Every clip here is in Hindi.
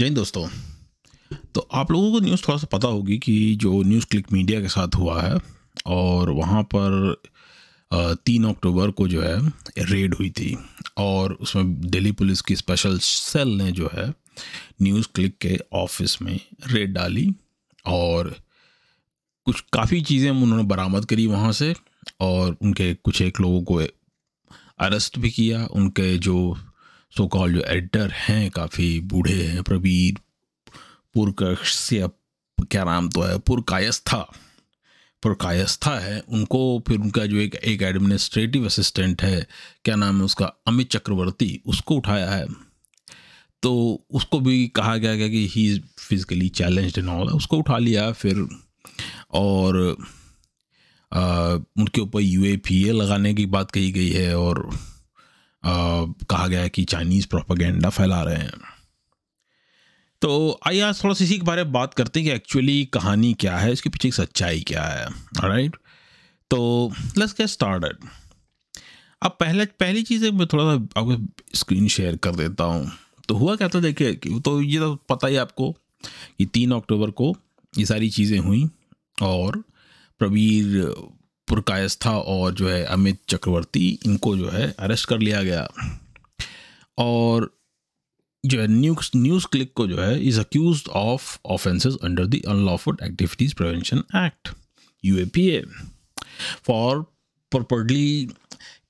जय दोस्तों तो आप लोगों को न्यूज़ थोड़ा सा पता होगी कि जो न्यूज़ क्लिक मीडिया के साथ हुआ है और वहाँ पर तीन अक्टूबर को जो है रेड हुई थी और उसमें दिल्ली पुलिस की स्पेशल सेल ने जो है न्यूज़ क्लिक के ऑफिस में रेड डाली और कुछ काफ़ी चीज़ें उन्होंने बरामद करी वहाँ से और उनके कुछ एक लोगों को अरेस्ट भी किया उनके जो सो कॉल जो एडिटर हैं काफ़ी बूढ़े हैं प्रवीर पुरकक्ष क्या नाम तो है पुरकायस्था पुरकायस्था है उनको फिर उनका जो एक एक एडमिनिस्ट्रेटिव असिस्टेंट है क्या नाम है उसका अमित चक्रवर्ती उसको उठाया है तो उसको भी कहा गया गया कि ही इज़ फिज़िकली चैलेंज न ऑल उसको उठा लिया फिर और आ, उनके ऊपर यू लगाने की बात कही गई है और कहा गया है कि चाइनीज़ प्रोपागेंडा फैला रहे हैं तो आइए आज थोड़ा सा इसी के बारे में बात करते हैं कि एक्चुअली कहानी क्या है इसके पीछे सच्चाई क्या है राइट तो लेट्स गेट स्टार्टेड अब पहले पहली चीज़ मैं थोड़ा सा आपको स्क्रीन शेयर कर देता हूँ तो हुआ क्या था देखिए तो ये तो पता ही आपको कि तीन अक्टूबर को ये सारी चीज़ें हुई और प्रवीर पुरकायस्था और जो है अमित चक्रवर्ती इनको जो है अरेस्ट कर लिया गया और जो है न्यूज न्यूज़ क्लिक को जो है is accused of offences under the unlawful activities prevention act you for purportedly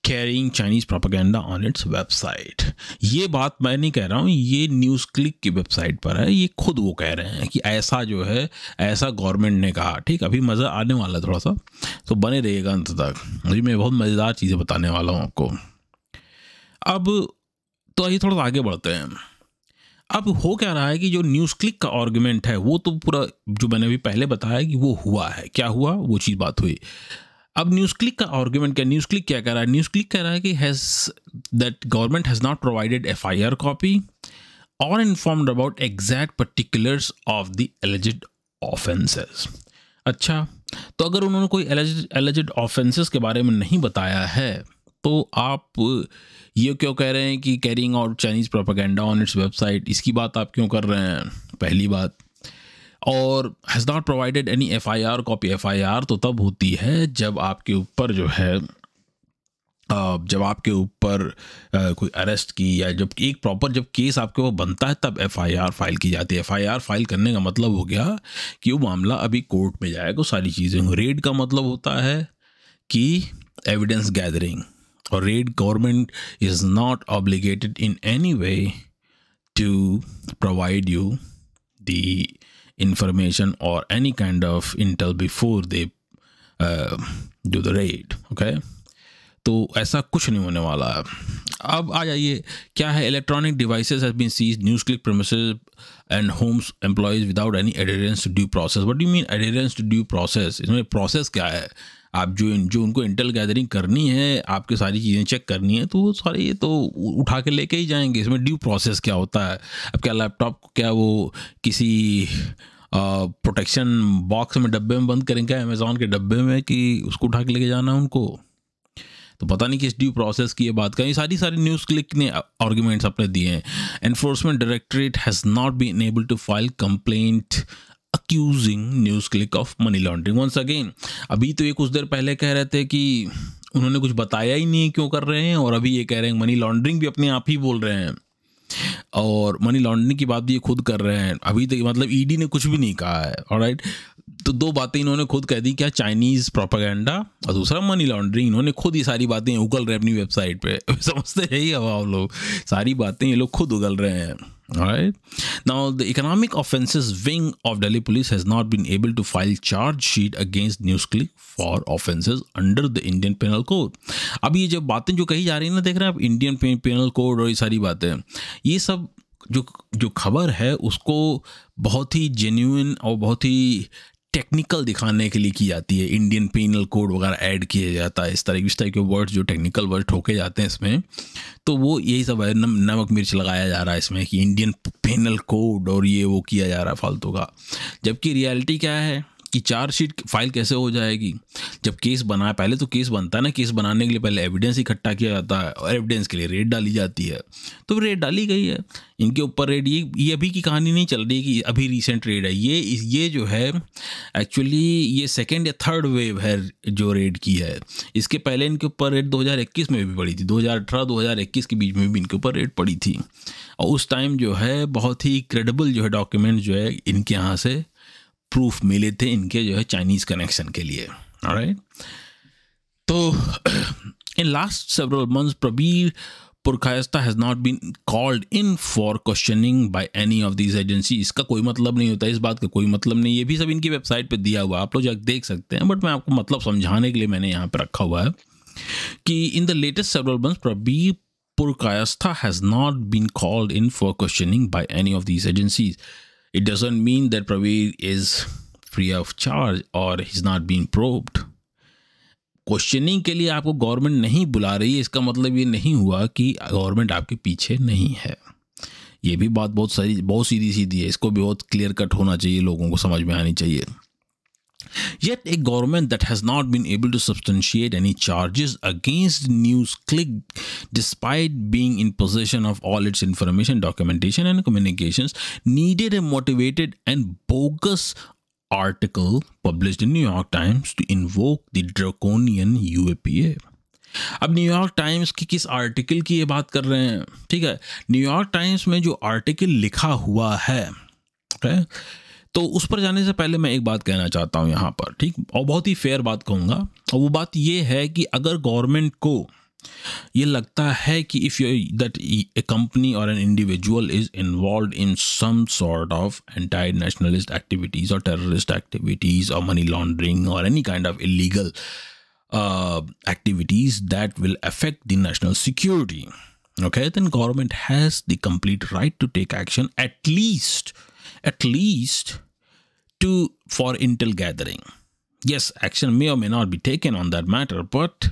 carrying Chinese propaganda on its website ये बात मैं नहीं कह रहा हूँ ये न्यूज़ क्लिक की वेबसाइट पर है ये खुद वो कह रहे हैं कि ऐसा जो है ऐसा गवर्नमेंट ने कहा ठीक अभी मज़ा आने वाला है थोड़ा सा तो बने रहिएगा अंत तक अभी मैं बहुत मज़ेदार चीज़ें बताने वाला हूँ आपको अब तो अभी थोड़ा सा आगे बढ़ते हैं अब हो क्या रहा है कि जो न्यूज़ क्लिक का आर्गूमेंट है वो तो पूरा जो मैंने अभी पहले बताया कि वो हुआ है क्या हुआ वो चीज़ बात हुई अब न्यूज क्लिक का आर्ग्यूमेंट क्या न्यूज क्लिक क्या कह रहा है न्यूज क्लिक कह रहा है कि has that government has not provided F I R copy और informed about exact particulars of the alleged offences अच्छा तो अगर उन्होंने कोई एलिजिड ऑफेंसेस के बारे में नहीं बताया है तो आप ये क्यों कह रहे हैं कि carrying out Chinese propaganda on its website इसकी बात आप क्यों कर रहे हैं पहली बात और has not provided any F I R copy F I R तो तब होती है जब आपके ऊपर जो है जब आपके ऊपर कोई अरेस्ट की या जब एक प्रॉपर जब केस आपके वो बनता है तब एफ़ आई आर फाइल की जाती है एफ़ आई आर फाइल करने का मतलब हो गया कि वो मामला अभी कोर्ट में जाएगा सारी चीज़ें रेड का मतलब होता है कि एविडेंस गैदरिंग और raid government is not obligated in any way to provide you the information or any kind of intel before they uh, do the raid okay तो ऐसा कुछ नहीं होने वाला है अब आ जाइए क्या है electronic devices has been seized NewsClick premises and homes employees without any adherence due process what do mean adherence due process इसमें प्रोसेस क्या है आप जो जो उनको इंटेल गैदरिंग करनी है आपकी सारी चीज़ें चेक करनी है तो वो सारे ये तो उठा के लेके ही जाएंगे इसमें ड्यू प्रोसेस क्या होता है अब क्या लैपटॉप क्या वो किसी प्रोटेक्शन बॉक्स में डब्बे में बंद करेंगे अमेज़ोन के डब्बे में कि उसको उठा के लेके जाना है उनको तो पता नहीं किस ड्यू प्रोसेस की ये बात करें सारी सारी न्यूज़ क्लिक ने आर्ग्यूमेंट्स अपने दिए हैं enforcement directorate has not been able to file complaint accusing NewsClick of money laundering once again अभी तो ये कुछ देर पहले कह रहे थे कि उन्होंने कुछ बताया ही नहीं क्यों कर रहे हैं और अभी ये कह रहे हैं मनी लॉन्ड्रिंग भी अपने आप ही बोल रहे हैं और मनी लॉन्ड्रिंग की बात भी ये खुद कर रहे हैं अभी तक तो मतलब ईडी e ने कुछ भी नहीं कहा है और राइट तो दो बातें इन्होंने खुद कह दी क्या चाइनीज़ प्रोपागेंडा और दूसरा मनी लॉन्ड्रिंग इन्होंने खुद ये सारी बातें उगल रहे अपनी वेबसाइट पे समझते ही अब आप लोग सारी बातें ये लोग खुद उगल रहे हैं Alright. The economic Economic wing of of police has not been able to file charge sheet against NewsClick for offences under the Indian penal code अब ये जब बातें जो कही जा रही है ना देख रहे हैं आप इंडियन पेनल कोड और ये सारी बातें ये सब जो जो खबर है उसको बहुत ही जेन्यून और बहुत ही टेक्निकल दिखाने के लिए की जाती है इंडियन पेनल कोड वगैरह ऐड किया जाता है इस तरह इस तरह के वर्ड्स जो टेक्निकल वर्ड ठोके जाते हैं इसमें तो वो यही सब है नम, नमक मिर्च लगाया जा रहा है इसमें कि इंडियन पेनल कोड और ये वो किया जा रहा है फालतू का जबकि रियलिटी क्या है कि चार्जशीट फाइल कैसे हो जाएगी जब केस बना पहले तो केस बनता है ना केस बनाने के लिए पहले एविडेंस इकट्ठा किया जाता है और एविडेंस के लिए रेट डाली जाती है तो रेट डाली गई है इनके ऊपर रेट ये ये अभी की कहानी नहीं चल रही कि अभी रिसेंट रेड है ये ये जो है एक्चुअली ये सेकेंड या थर्ड वेव है जो रेड की है इसके पहले इनके ऊपर रेट दो में भी पड़ी थी दो हज़ार के बीच में भी इनके ऊपर रेट पड़ी थी और उस टाइम जो है बहुत ही क्रेडिबल जो है डॉक्यूमेंट जो है इनके यहाँ से प्रूफ मिले थे इनके जो है चाइनीज़ कनेक्शन के लिए राइट तो in last several months Prabir Purkayastha has not been called in for questioning by any of these agency इसका कोई मतलब नहीं होता इस बात का कोई मतलब नहीं ये भी सब इनकी वेबसाइट पे दिया हुआ आप लोग जाकर देख सकते हैं बट मैं आपको मतलब समझाने के लिए मैंने यहाँ पर रखा हुआ है कि in the latest several months Prabir Purkayastha has not been called in for questioning by any of these agencies It doesn't mean that Praveer is free of charge और is not being probed questioning के लिए आपको गवर्नमेंट नहीं बुला रही है इसका मतलब ये नहीं हुआ कि गवर्नमेंट आपके पीछे नहीं है ये भी बात बहुत सारी बहुत सीधी सीधी है इसको भी बहुत क्लियर कट होना चाहिए लोगों को समझ में आनी चाहिए Yet, a government that has not been able to substantiate any charges against NewsClick despite being in possession of all its information, documentation, and communications needed a motivated and bogus article published in New York Times to invoke the draconian UAPA. अब न्यूयॉर्क टाइम्स की किस आर्टिकल की ये बात कर रहे हैं ठीक है न्यूयॉर्क टाइम्स में जो आर्टिकल लिखा हुआ है ठीक तो उस पर जाने से पहले मैं एक बात कहना चाहता हूँ यहाँ पर ठीक और बहुत ही फेयर बात कहूँगा और वो बात ये है कि अगर गवर्नमेंट को ये लगता है कि if you that a company और an individual is involve in some sort of entire nationalist activities और टेररिस्ट एक्टिविटीज़ और मनी लॉन्ड्रिंग और any kind of illegal activities that will affect the national security okay then government has the complete right to take action at least at least to for intel gathering. Yes, action may or may not be taken on that matter, but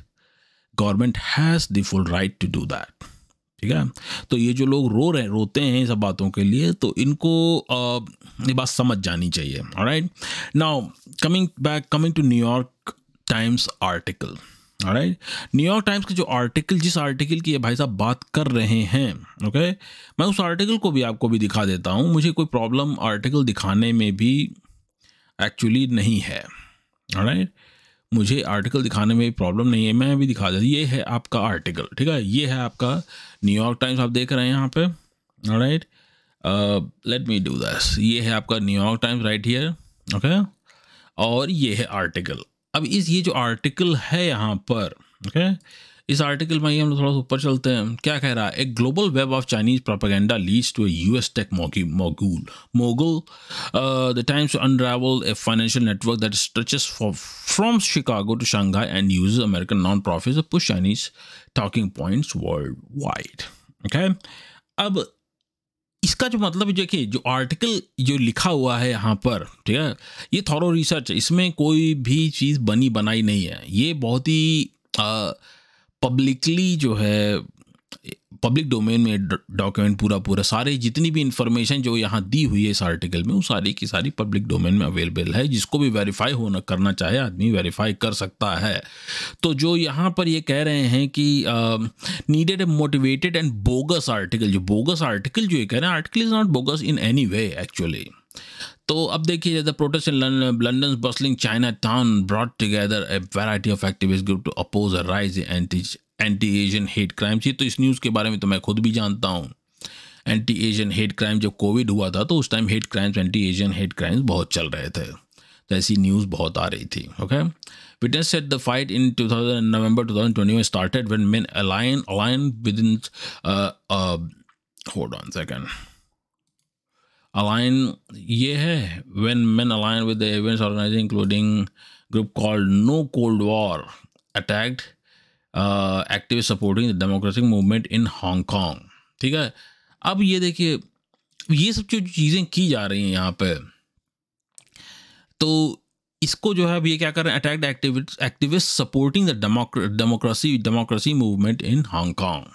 government has the full right to do that ठीक है तो ये जो लोग रो रहे रोते हैं इन सब बातों के लिए तो इनको ये बात समझ जानी चाहिए right now coming back coming to New York Times article right New York Times के जो आर्टिकल जिस आर्टिकल की ये भाई साहब बात कर रहे हैं ओके मैं उस आर्टिकल को भी आपको भी दिखा देता हूँ मुझे कोई प्रॉब्लम आर्टिकल दिखाने में भी एक्चुअली नहीं है राइट मुझे आर्टिकल दिखाने में प्रॉब्लम नहीं है मैं अभी दिखा देता ये है आपका आर्टिकल ठीक है ये है आपका न्यूयॉर्क टाइम्स आप देख रहे हैं यहाँ पे right let me do this ये है आपका New York Times right here okay और ये है आर्टिकल अब इस ये जो आर्टिकल है यहाँ पर ओके इस आर्टिकल में ये हम थोड़ा सा ऊपर चलते हैं क्या कह रहा है a global web of Chinese propaganda leads to U S tech mogul mogul the Times unravel a financial network that stretches from Chicago to Shanghai and use American non profit push Chinese talking points world wide okay अब इसका जो मतलब देखिए जो आर्टिकल जो लिखा हुआ है यहाँ पर ठीक है ये थॉरो रिसर्च इसमें कोई भी चीज़ बनी बनाई नहीं है ये बहुत ही पब्लिकली जो है पब्लिक डोमेन में डॉक्यूमेंट पूरा पूरा सारे जितनी भी इंफॉर्मेशन जो यहाँ दी हुई है इस आर्टिकल में वो सारी की सारी पब्लिक डोमेन में अवेलेबल है जिसको भी वेरीफाई होना करना चाहे आदमी वेरीफाई कर सकता है तो जो यहाँ पर ये यह कह रहे हैं कि needed a motivated and bogus article जो बोगस आर्टिकल जो ये कह रहे हैं article is not bogus in any way actually तो अब देखिए the protest in London bustling China town brought together a variety of activist group to oppose a rise anti anti Asian hate crime थी तो इस न्यूज़ के बारे में तो मैं खुद भी जानता हूँ एंटी एशियन हेट क्राइम जब कोविड हुआ था तो उस time hate crimes anti Asian hate crimes बहुत चल रहे थे तो ऐसी न्यूज़ बहुत आ रही थी okay witness set the fight in two thousand November two thousand twenty one started when men align align with in hold on second align ये है when men align with the events organizing including group called no cold war attacked active supporting the democratic movement in Hong Kong ठीक है अब ये देखिए ये सब जो चीज़ें की जा रही हैं यहाँ पे तो इसको जो है अब ये क्या कर रहे हैं attacked activist activist supporting the democracy democracy movement in Hong Kong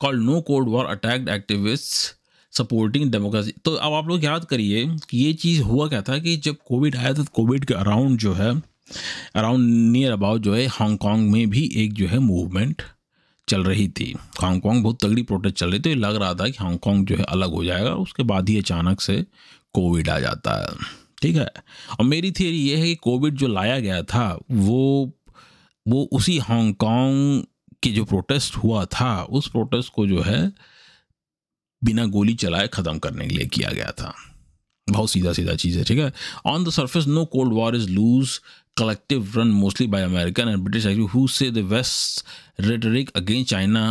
call no code war attacked activist supporting democracy तो अब आप लोग याद करिए कि ये चीज़ हुआ क्या था कि जब कोविड आया था कोविड तो के अराउंड जो है अराउंड नियर अबाउट जो है हांगकांग में भी एक जो है मूवमेंट चल रही थी हांगकांग बहुत तगड़ी प्रोटेस्ट चल रही थी तो लग रहा था कि हांगकांग जो है अलग हो जाएगा उसके बाद ही अचानक से कोविड आ जाता है ठीक है और मेरी थियरी ये है कि कोविड जो लाया गया था वो वो उसी हांगकांग के जो प्रोटेस्ट हुआ था उस प्रोटेस्ट को जो है बिना गोली चलाए ख़त्म करने के लिए किया गया था बहुत सीधा सीधा चीज़ है ठीक है on the surface no cold war is loose collective run mostly by American and British actually who say the West's rhetoric against China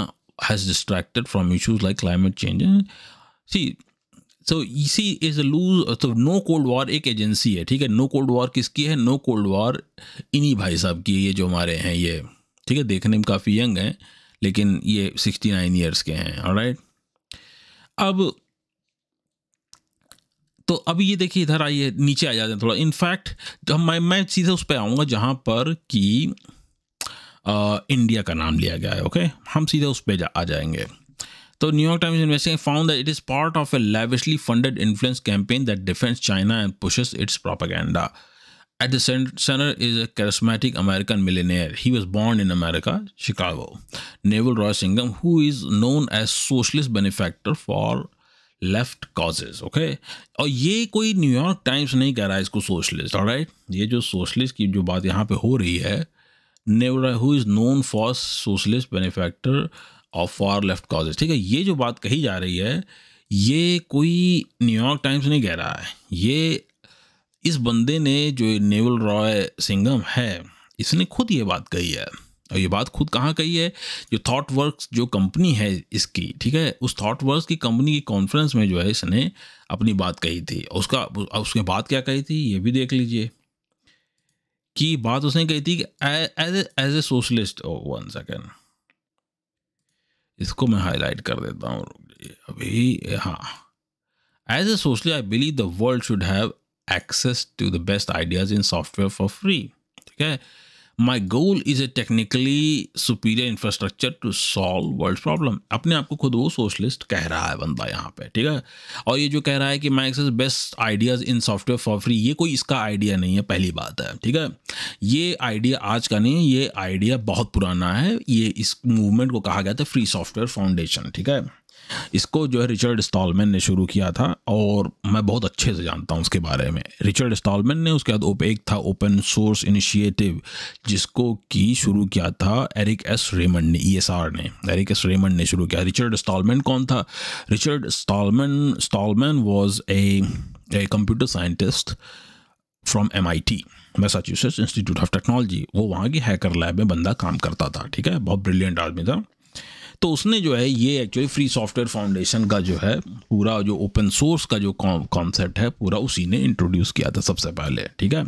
has distracted from issues like climate change. And see, so इसी इज लूज तो नो कोल्ड वॉर एक एजेंसी है ठीक है नो कोल्ड वॉर किसकी है नो कोल्ड वॉर इन्हीं भाई साहब की ये जो हमारे हैं ये ठीक है देखने में काफ़ी यंग हैं लेकिन ये सिक्सटी नाइन ईयर्स के हैं राइट अब तो अब ये देखिए इधर आइए नीचे आ जाते हैं थोड़ा इनफैक्ट मैं मैं सीधे उस पर आऊँगा जहाँ पर कि इंडिया का नाम लिया गया है ओके हम सीधे उस पर जा, आ जाएंगे तो New York Times investing found that it is part of a lavishly funded influence campaign that defends China and pushes its propaganda at centre is is charismatic American millionaire he was born in America Chicago Neville Roy Singham who is known as socialist benefactor for left causes okay और ये कोई न्यूयॉर्क टाइम्स नहीं कह रहा है इसको सोशलिस्ट और राइट ये जो सोशलिस्ट की जो बात यहाँ पे हो रही है who is known for socialist benefactor of for left causes ठीक है ये जो बात कही जा रही है ये कोई न्यूयॉर्क टाइम्स नहीं कह रहा है ये इस बंदे ने जो नेवल रॉय सिंगम है इसने खुद ये बात कही है और ये बात खुद कहाँ कही है जो थाट वर्क जो कंपनी है इसकी ठीक है उस थाट वर्क की कंपनी की कॉन्फ्रेंस में जो है इसने अपनी बात कही थी उसका उसने बात क्या कही थी ये भी देख लीजिए कि बात उसने कही थी कि as as a socialist one second इसको मैं हाईलाइट कर देता हूँ अभी हाँ as a socialist I believe the world should have access to the best ideas in software for free ठीक है my goal is a technically superior infrastructure to solve world problem अपने आप को खुद वो सोशलिस्ट कह रहा है बंदा यहाँ पे ठीक है और ये जो कह रहा है कि my access best ideas in software for free ये कोई इसका आइडिया नहीं है पहली बात है ठीक है ये आइडिया आज का नहीं ये आइडिया बहुत पुराना है ये इस मूवमेंट को कहा गया था फ्री सॉफ्टवेयर फाउंडेशन ठीक है इसको जो है रिचर्ड स्टॉलमैन ने शुरू किया था और मैं बहुत अच्छे से जानता हूँ उसके बारे में रिचर्ड स्टॉलमैन ने उसके बाद एक था ओपन सोर्स इनिशिएटिव जिसको कि शुरू किया था एरिक एस रेमंड ने ई e ने एरिक एस रेमंड ने शुरू किया रिचर्ड स्टॉलमैन कौन था Richard Stallman Stallman was a computer scientist from M I T Massachusetts Institute of Technology वो वहाँ की हैकर लैब में बंदा काम करता था ठीक है बहुत ब्रिलियंट आदमी था तो उसने जो है ये एक्चुअली फ्री सॉफ्टवेयर फाउंडेशन का जो है पूरा जो ओपन सोर्स का जो कॉन्सेप्ट है पूरा उसी ने इंट्रोड्यूस किया था सबसे पहले ठीक है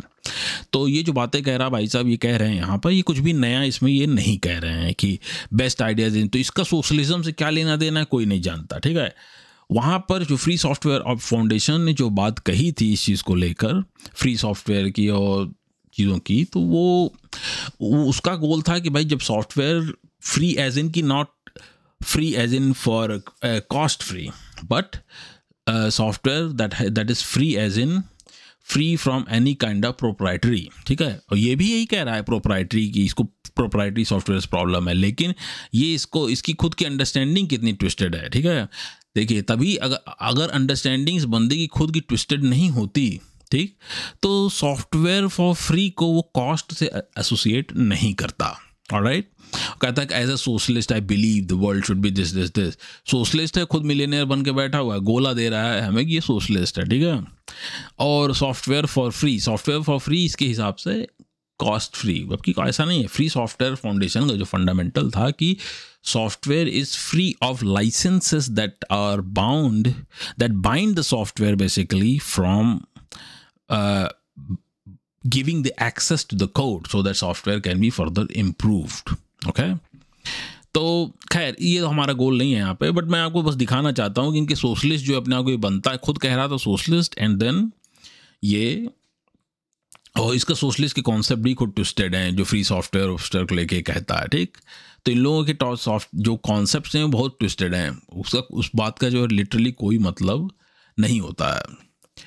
तो ये जो बातें कह रहा भाई साहब ये कह रहे हैं यहाँ पर ये कुछ भी नया इसमें ये नहीं कह रहे हैं कि बेस्ट आइडियाज इन तो इसका सोशलिज्म से क्या लेना देना है कोई नहीं जानता ठीक है वहाँ पर जो फ्री सॉफ्टवेयर और फाउंडेशन ने जो बात कही थी इस चीज़ को लेकर फ्री सॉफ्टवेयर की और चीज़ों की तो वो उसका गोल था कि भाई जब सॉफ्टवेयर फ्री एज इन की not free as in for uh, cost free but uh, software that that is free as in free from any kind of proprietary ठीक है और ये भी यही कह रहा है प्रोप्राइटरी की इसको प्रोप्राइटरी सॉफ्टवेयर प्रॉब्लम है लेकिन ये इसको इसकी खुद की अंडरस्टैंडिंग कितनी ट्विस्टेड है ठीक है देखिए तभी अगर अगर अंडरस्टैंडिंग इस बंदे की खुद की ट्विस्टेड नहीं होती ठीक तो सॉफ्टवेयर फॉर फ्री को वो कॉस्ट से एसोसिएट नहीं करता all राइट कहता है as a socialist I believe the world should be this this this socialist है खुद मिलेनियर बन के बैठा हुआ है गोला दे रहा है हमें कि ये सोशलिस्ट है ठीक है और software for free software for free इसके हिसाब से कॉस्ट फ्री जबकि ऐसा नहीं है फ्री सॉफ्टवेयर फाउंडेशन का जो फंडामेंटल था कि software is free of licenses that are bound that bind the software basically from giving the access to the code so that software can be further improved okay तो खैर ये तो हमारा गोल नहीं है यहाँ पे बट मैं आपको बस दिखाना चाहता हूँ कि इनके सोशलिस्ट जो अपने आप को ये बनता है खुद कह रहा था सोशलिस्ट एंड देन ये और इसका सोशलिस्ट के कॉन्सेप्ट भी खुद ट्विस्टेड हैं जो फ्री सॉफ्टवेयर वॉफ्टवेयर को लेके कहता है ठीक तो इन लोगों के टॉप सॉफ्ट जो कॉन्सेप्ट हैं वो बहुत ट्विस्टेड हैं उसका उस बात का जो है लिटरली कोई मतलब नहीं होता है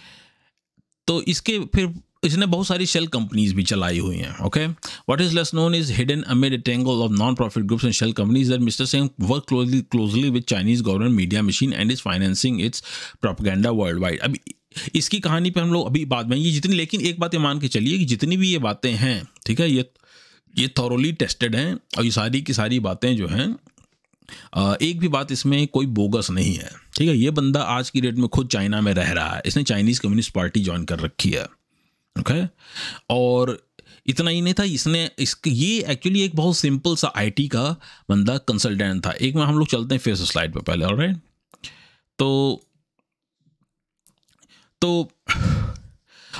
तो इसके फिर इसने बहुत सारी शेल कंपनीज भी चलाई हुई हैं okay what is less known is hidden amid tangle of non profit groups and shell companies that mister Singh work closely closely with Chinese government media machine and is financing its propaganda world wide अभी इसकी कहानी पे हम लोग अभी बात में ये जितनी लेकिन एक बात ये मान के चलिए कि जितनी भी ये बातें हैं ठीक है ये ये थॉरली टेस्टेड हैं और ये सारी की सारी बातें जो हैं एक भी बात इसमें कोई बोगस नहीं है ठीक है ये बंदा आज की डेट में खुद चाइना में रह रहा है इसने चाइनीज़ कम्युनिस्ट पार्टी ज्वाइन कर रखी है ओके और इतना ही नहीं था इसने इस ये एक्चुअली एक बहुत सिंपल सा आईटी का बंदा कंसल्टेंट था एक में हम लोग चलते हैं फेस स्लाइड पे पहले और राइट तो तो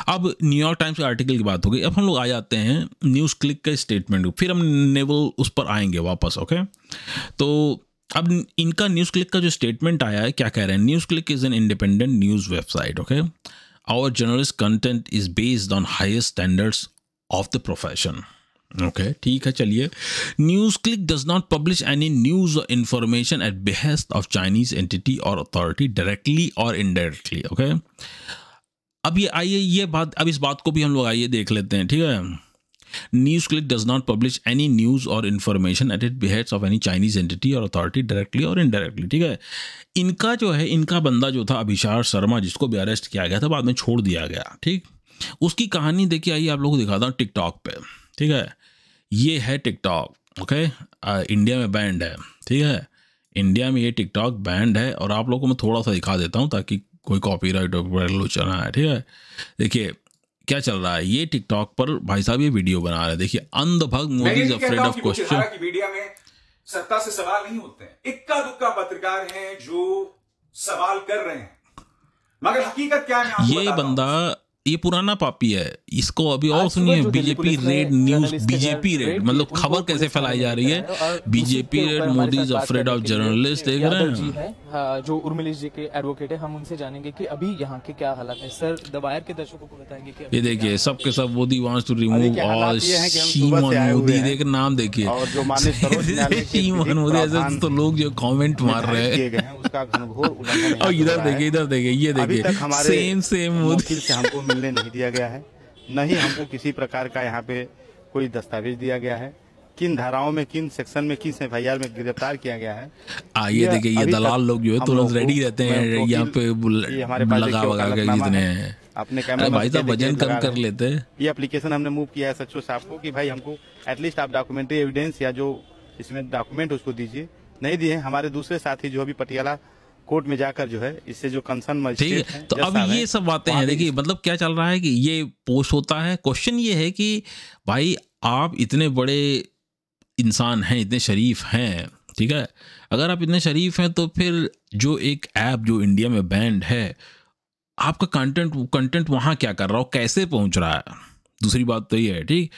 अब न्यूयॉर्क टाइम्स के आर्टिकल की बात हो गई अब हम लोग आ जाते हैं न्यूज़ क्लिक के स्टेटमेंट फिर हम नेवल उस पर आएंगे वापस ओके तो अब इनका न्यूज़ क्लिक का जो स्टेटमेंट आया है क्या कह रहे हैं news click is an independent news website okay Our generalist content is based on highest standards of the profession. Okay okay, ठीक है चलिए NewsClick does not publish any news or information at behest of Chinese entity or authority directly or indirectly okay okay? अब ये आइए ये बात अब इस बात को भी हम लोग आइए देख लेते हैं ठीक है NewsClick does not publish any news or information at its behest of any Chinese entity or authority directly or indirectly ठीक है इनका जो है इनका बंदा जो था अभिशार शर्मा जिसको भी अरेस्ट किया गया था बाद में छोड़ दिया गया ठीक उसकी कहानी देखिए आइए आप लोग को दिखाता हूँ टिकटॉक पे ठीक है ये है टिकटॉक ओके इंडिया में बैंड है ठीक है इंडिया में ये टिकटॉक बैंड है और आप लोगों को मैं थोड़ा सा दिखा देता हूँ ताकि कोई कॉपी राइट वगैरह लोचना है ठीक है देखिए क्या चल रहा है ये टिकटॉक पर भाई साहब ये वीडियो बना रहे देखिए अंधभग Modi afraid of question media में सत्ता से सवाल नहीं होते हैं इक्का दुक्का पत्रकार हैं जो सवाल कर रहे हैं मगर हकीकत क्या है ये बंदा ये पुराना पापी है इसको अभी और सुनिए BJP raid news BJP raid मतलब खबर कैसे फैलाई जा रही है BJP raid Modi afraid of journalist देख रहे हैं हाँ, जो उर्मिलेश जी के एडवोकेट है हम उनसे जानेंगे कि अभी यहाँ के क्या हालात है सर दबायर के दर्शकों को बताएंगे ये देखिए सबके सब Modi wants to remove all सीमन मोदी देख नाम देखिए सीमन मोदी ऐसे तो लोग जो कमेंट मार रहे हैं और इधर देखिए इधर देखिए ये देखिए सेम सेम मोदी मिलने नहीं दिया गया है न ही हमको किसी प्रकार का यहाँ पे कोई दस्तावेज दिया गया है किन धाराओं में किन सेक्शन में किस एफ में गिरफ्तार किया गया है आइए हाँ, देखिए ये दलाल लोग जो है तुरंत रेडी रहते हैं यहाँ पे हमारे पास लगा वगा के जितने अपने कैमरे भाई साहब वजन कम कर लेते हैं ये एप्लीकेशन हमने मूव किया है सचो साहब को कि भाई हमको एटलीस्ट आप डॉक्यूमेंट्री एविडेंस या जो इसमें डॉक्यूमेंट उसको दीजिए नहीं दिए हमारे दूसरे साथी जो अभी पटियाला कोर्ट में जाकर जो है इससे जो कंसर्न ठीक है तो अब ये सब बातें हैं देखिए मतलब क्या चल रहा है कि ये पोस्ट होता है क्वेश्चन ये है कि भाई आप इतने बड़े इंसान हैं इतने शरीफ हैं ठीक है अगर आप इतने शरीफ हैं तो फिर जो एक ऐप जो इंडिया में बैंड है आपका कंटेंट कंटेंट वहाँ क्या कर रहा हो कैसे पहुँच रहा है दूसरी बात तो ये है ठीक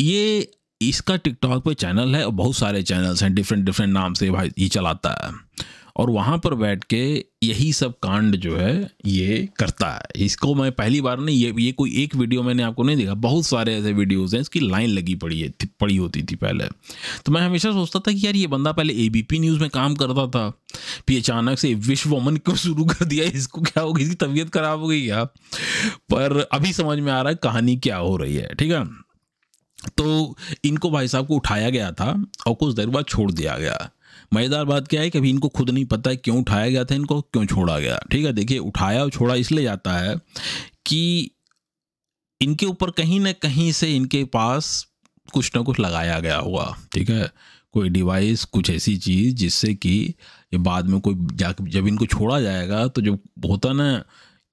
ये इसका टिकटॉक पे चैनल है और बहुत सारे चैनल्स हैं डिफरेंट डिफरेंट नाम से भाई ये चलाता है और वहाँ पर बैठ के यही सब कांड जो है ये करता है इसको मैं पहली बार नहीं ये ये कोई एक वीडियो मैंने आपको नहीं देखा बहुत सारे ऐसे वीडियोज़ हैं इसकी लाइन लगी पड़ी है पड़ी होती थी पहले तो मैं हमेशा सोचता था कि यार ये बंदा पहले ए न्यूज़ में काम करता था फिर अचानक से विश्व वमन क्यों शुरू कर दिया इसको क्या हो गई इसकी तबीयत खराब हो गई क्या पर अभी समझ में आ रहा है कहानी क्या हो रही है ठीक है तो इनको भाई साहब को उठाया गया था और कुछ देर बाद छोड़ दिया गया मज़ेदार बात क्या है कि अभी इनको खुद नहीं पता है क्यों उठाया गया था इनको क्यों छोड़ा गया ठीक है देखिए उठाया और छोड़ा इसलिए जाता है कि इनके ऊपर कहीं ना कहीं से इनके पास कुछ ना कुछ लगाया गया हुआ ठीक है कोई डिवाइस कुछ ऐसी चीज़ जिससे कि ये बाद में कोई जा जब इनको छोड़ा जाएगा तो जब होता ना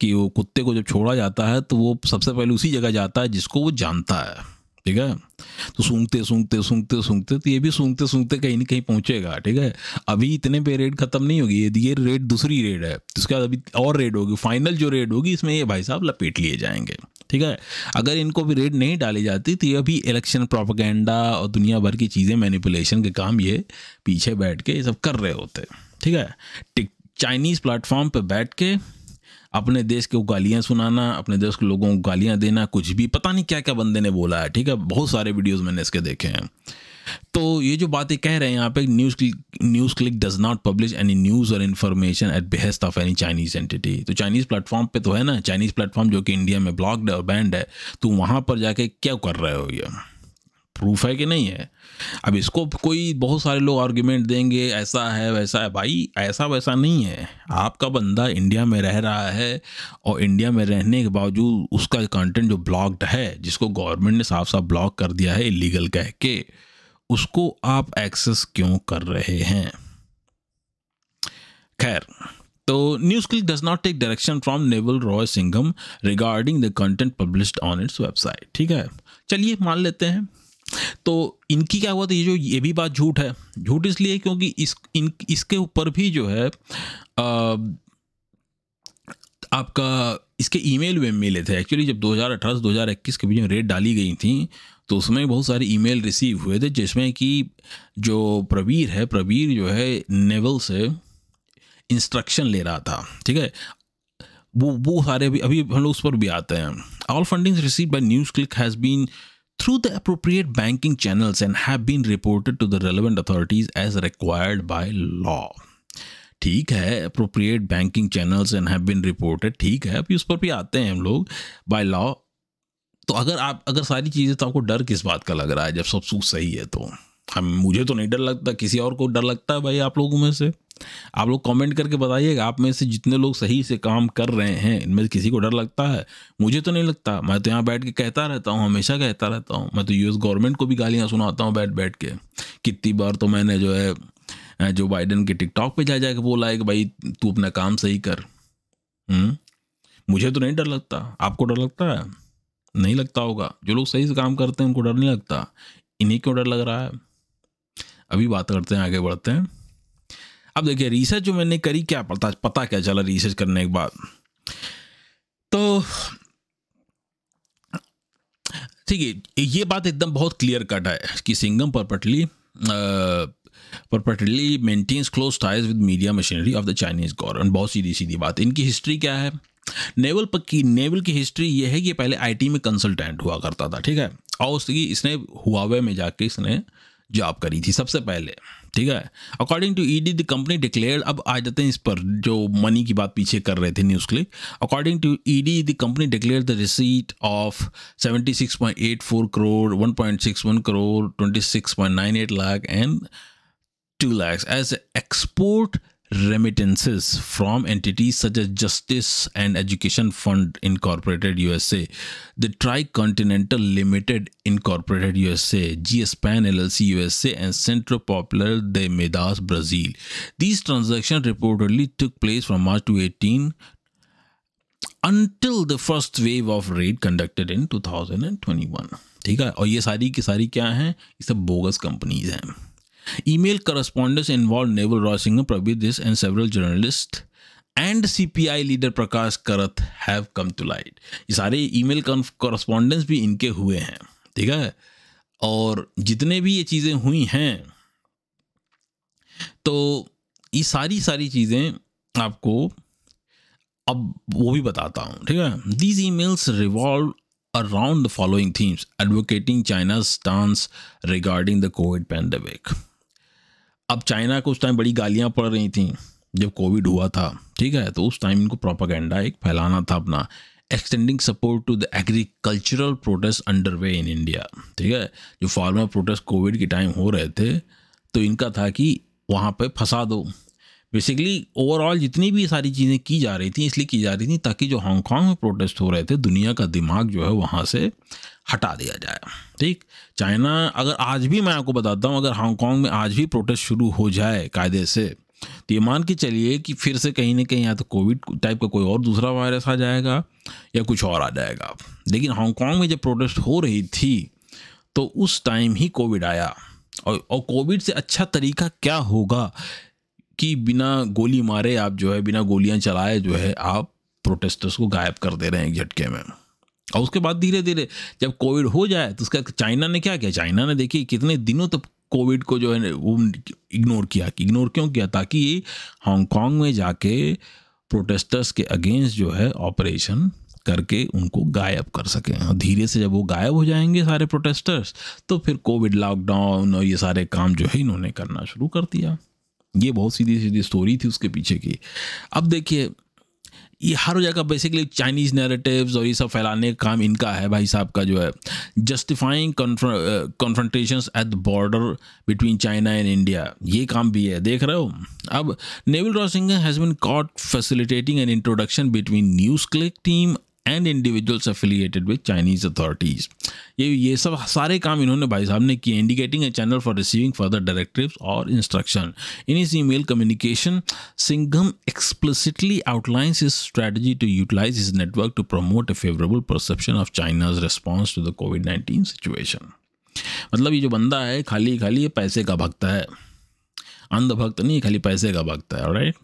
कि वो कुत्ते को जब छोड़ा जाता है तो वो सबसे पहले उसी जगह जाता है जिसको वो जानता है ठीक है तो सूंघते सूंघते सूंघते सूंघते तो ये भी सूंघते सूंघते कहीं ना कहीं पहुंचेगा ठीक है अभी इतने पे रेड खत्म नहीं होगी यदि ये रेट दूसरी रेड है उसके तो बाद अभी और रेड होगी फाइनल जो रेड होगी इसमें ये भाई साहब लपेट लिए जाएंगे ठीक है अगर इनको भी रेट नहीं डाली जाती तो ये अभी इलेक्शन प्रोपागेंडा और दुनिया भर की चीज़ें मैनिपुलेशन के काम ये पीछे बैठ के ये सब कर रहे होते ठीक है टिक चाइनीज़ प्लेटफॉर्म पर बैठ के अपने देश को गालियाँ सुनाना अपने देश के लोगों को गालियाँ देना कुछ भी पता नहीं क्या क्या बंदे ने बोला है ठीक है बहुत सारे वीडियोज़ मैंने इसके देखे हैं तो ये जो बातें कह रहे हैं यहाँ पे NewsClick NewsClick does not publish any news or information at behest of any Chinese entity तो चाइनीज़ प्लेटफॉर्म पे तो है ना चाइनीज़ प्लेटफॉर्म जो कि इंडिया में ब्लॉक्ड है और बैंड है तो वहाँ पर जाके क्या कर रहे हो ये प्रूफ है कि नहीं है अब इसको कोई बहुत सारे लोग आर्ग्यूमेंट देंगे ऐसा है वैसा है भाई ऐसा वैसा नहीं है आपका बंदा इंडिया में रह रहा है और इंडिया में रहने के बावजूद उसका कंटेंट जो ब्लॉक्ड है जिसको गवर्नमेंट ने साफ साफ ब्लॉक कर दिया है इलीगल कह के उसको आप एक्सेस क्यों कर रहे हैं खैर तो NewsClick does not take direction from Neville Roy Singham regarding the content publish on its website ठीक है चलिए मान लेते हैं तो इनकी क्या हुआ था तो ये जो ये भी बात झूठ है झूठ इसलिए क्योंकि इस इन इसके ऊपर भी जो है आ, आपका इसके ईमेल में मिले थे एक्चुअली जब 2018 से 2021 के बीच में रेट डाली गई थी तो उसमें बहुत सारे ईमेल रिसीव हुए थे जिसमें कि जो प्रवीर है प्रवीर जो है नेवल से इंस्ट्रक्शन ले रहा था ठीक है वो वो सारे अभी अभी हम लोग उस पर भी आते हैं all fundings receive by NewsClick has been through the appropriate banking channels and have been reported to the relevant authorities as required by law. ठीक है appropriate banking channels and have been reported ठीक है अभी उस पर भी आते हैं हम लोग बाय लॉ तो अगर आप अगर सारी चीज़ें तो आपको डर किस बात का लग रहा है जब सब कुछ सही है तो हम मुझे तो नहीं डर लगता किसी और को डर लगता है भाई आप लोगों में से आप लोग कमेंट करके बताइएगा आप में से जितने लोग सही से काम कर रहे हैं इनमें किसी को डर लगता है मुझे तो नहीं लगता मैं तो यहाँ बैठ के कहता रहता हूँ हमेशा कहता रहता हूँ मैं तो यूएस गवर्नमेंट को भी गालियाँ सुनाता हूँ बैठ बैठ के कितनी बार तो मैंने जो है जो बाइडन के टिकटॉक पे जा जाके बोला है कि भाई तू अपना काम सही कर हुँ? हम्म? मुझे तो नहीं डर लगता आपको डर लगता है नहीं लगता होगा जो लोग सही से काम करते हैं उनको डर नहीं लगता इन्हीं क्यों डर लग रहा है अभी बात करते हैं आगे बढ़ते हैं अब देखिए रिसर्च जो मैंने करी क्या पता पता क्या चला रिसर्च करने के बाद तो ठीक है ये बात एकदम बहुत क्लियर कट है कि Singham purportedly purportedly maintains close ties with media machinery of the Chinese government बहुत सीधी सीधी बात इनकी हिस्ट्री क्या है नेवल पक्की नेवल की हिस्ट्री ये है कि पहले आईटी में कंसल्टेंट हुआ करता था ठीक है और उसकी इसने हुआवे में जाके इसने जॉब करी थी सबसे पहले ठीक है according to ED the company declare अब आ जाते हैं इस पर जो मनी की बात पीछे कर रहे थे NewsClick according to ED the company declare the receipt of 76.84 crore 1.61 crore 26.98 lakh and two lakhs as export remittances from entities such as Justice and Education Fund Incorporated USA, the Tricontinental Limited Incorporated USA, GSPAN LLC USA, and Centro Popular de Medas Brazil. These transactions reportedly took place from March to 18 until the first wave of raid conducted in 2021. ठीक है और ये सारी की सारी क्या हैं ये सब बोगस कंपनीज हैं Email correspondence involved Naval Roy Singh, Prabir Dis, and several journalists and CPI leader Prakash Karat have come to light ये सारे ईमेल कॉरस्पॉन्डेंस भी इनके हुए हैं ठीक है और जितने भी ये चीज़ें हुई हैं तो ये सारी सारी चीज़ें आपको अब वो भी बताता हूँ ठीक है these emails revolve around the following themes advocating China's stance regarding the COVID pandemic अब चाइना को उस टाइम बड़ी गालियाँ पड़ रही थी जब कोविड हुआ था ठीक है तो उस टाइम इनको प्रोपागेंडा एक फैलाना था अपना extending support to the agricultural protest under way in India ठीक है जो फार्मर प्रोटेस्ट कोविड के टाइम हो रहे थे तो इनका था कि वहाँ पर फंसा दो बेसिकली ओवरऑल जितनी भी सारी चीज़ें की जा रही थी इसलिए की जा रही थी ताकि जो हांगकॉन्ग में प्रोटेस्ट हो रहे थे दुनिया का दिमाग जो है वहाँ से हटा दिया जाए ठीक चाइना अगर आज भी मैं आपको बताता हूँ अगर हांगकांग में आज भी प्रोटेस्ट शुरू हो जाए कायदे से तो ये मान के चलिए कि फिर से कहीं ना कहीं या तो कोविड टाइप का कोई और दूसरा वायरस आ जाएगा या कुछ और आ जाएगा लेकिन हांगकांग में जब प्रोटेस्ट हो रही थी तो उस टाइम ही कोविड आया और और कोविड से अच्छा तरीका क्या होगा कि बिना गोली मारे आप जो है बिना गोलियां चलाए जो है आप प्रोटेस्टर्स को गायब कर दे रहे हैं एक झटके में और उसके बाद धीरे धीरे जब कोविड हो जाए तो उसका चाइना ने क्या किया चाइना ने देखिए कितने दिनों तक कोविड को जो है वो इग्नोर किया इग्नोर क्यों किया ताकि हांगकांग में जाके प्रोटेस्टर्स के अगेंस्ट जो है ऑपरेशन करके उनको गायब कर सकें और धीरे से जब वो गायब हो जाएंगे सारे प्रोटेस्टर्स तो फिर कोविड लॉकडाउन और ये सारे काम जो है इन्होंने करना शुरू कर दिया ये बहुत सीधी सीधी स्टोरी थी उसके पीछे की अब देखिए ये हर जगह बेसिकली चाइनीज़ नैरेटिव्स और ये सब फैलाने का काम इनका है भाई साहब का जो है justifying confrontation at the border between China and India ये काम भी है देख रहे हो अब Neville Rossing has been caught facilitating an introduction between NewsClick team and individuals affiliated with Chinese authorities ये ये सब सारे काम इन्होंने भाई साहब ने किए indicating a channel for receiving further directive और इंस्ट्रक्शन इन इस mail communication Singham explicitly outlines is strategy to utilise is network to promote a favourable perception of China's response to the COVID nineteen situation मतलब ये जो बंदा है खाली खाली ये पैसे का भक्त है अंधभक्त नहीं खाली पैसे का भक्त है राइट